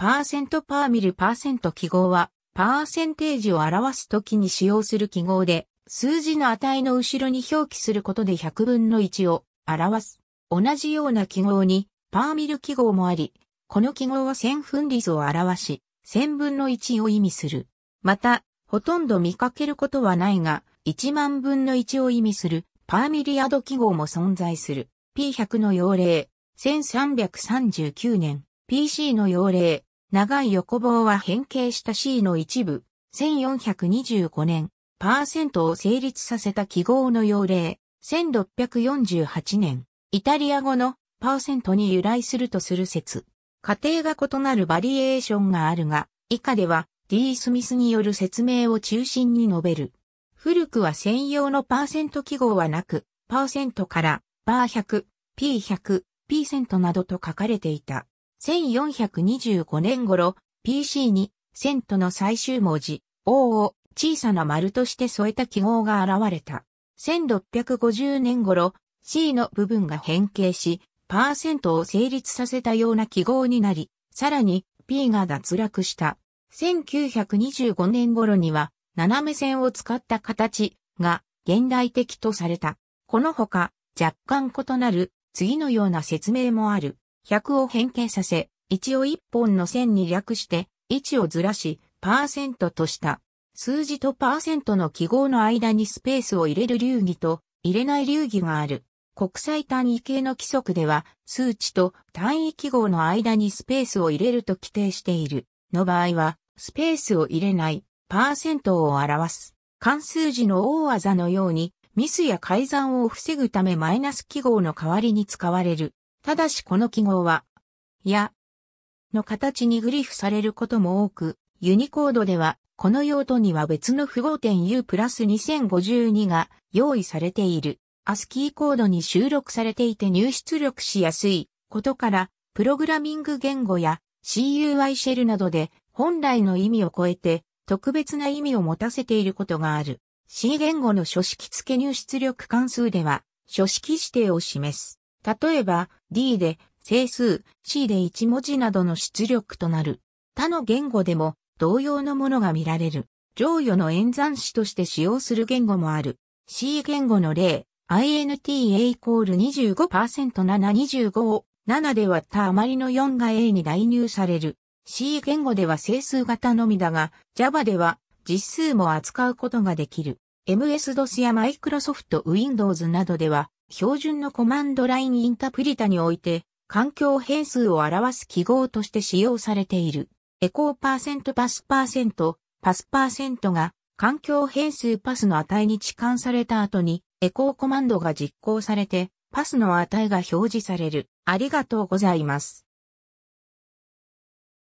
パーセントパーミルパーセント記号は、パーセンテージを表すときに使用する記号で、数字の値の後ろに表記することで100分の1を表す。同じような記号に、パーミル記号もあり、この記号は1000分率を表し、1000分の1を意味する。また、ほとんど見かけることはないが、1万分の1を意味する、パーミリアド記号も存在する。P100 の要例、1339年、PC の要例、長い横棒は変形した C の一部、1425年、パーセントを成立させた記号の用例、1648年、イタリア語のパーセントに由来するとする説。過程が異なるバリエーションがあるが、以下では D. スミスによる説明を中心に述べる。古くは専用のパーセント記号はなく、パーセントから、バー100、P100、P セントなどと書かれていた。1425年頃、PC に、セントの最終文字、O を小さな丸として添えた記号が現れた。1650年頃、C の部分が変形し、パーセントを成立させたような記号になり、さらに P が脱落した。1925年頃には、斜め線を使った形が現代的とされた。このほか、若干異なる次のような説明もある。100を変形させ、1を1本の線に略して、1をずらし、パーセントとした。数字とパーセントの記号の間にスペースを入れる流儀と入れない流儀がある。国際単位系の規則では、数値と単位記号の間にスペースを入れると規定している。の場合は、スペースを入れない、パーセントを表す。関数字の大技のように、ミスや改ざんを防ぐためマイナス記号の代わりに使われる。ただしこの記号は、や、の形にグリフされることも多く、ユニコードでは、この用途には別の符号点 U プラス2052が用意されている。アスキーコードに収録されていて入出力しやすいことから、プログラミング言語や CUI シェルなどで本来の意味を超えて特別な意味を持たせていることがある。C 言語の書式付け入出力関数では、書式指定を示す。例えば、D で整数、C で1文字などの出力となる。他の言語でも同様のものが見られる。上与の演算子として使用する言語もある。C 言語の例、INTA イコール 25%725 を7で割った余りの4が A に代入される。C 言語では整数型のみだが、Java では実数も扱うことができる。MS-DOS や Microsoft Windows などでは標準のコマンドラインインタプリタにおいて、環境変数を表す記号として使用されている。エコーパーセントパスパーセント、パスパーセントが環境変数パスの値に置換された後に、エコーコマンドが実行されて、パスの値が表示される。ありがとうございます。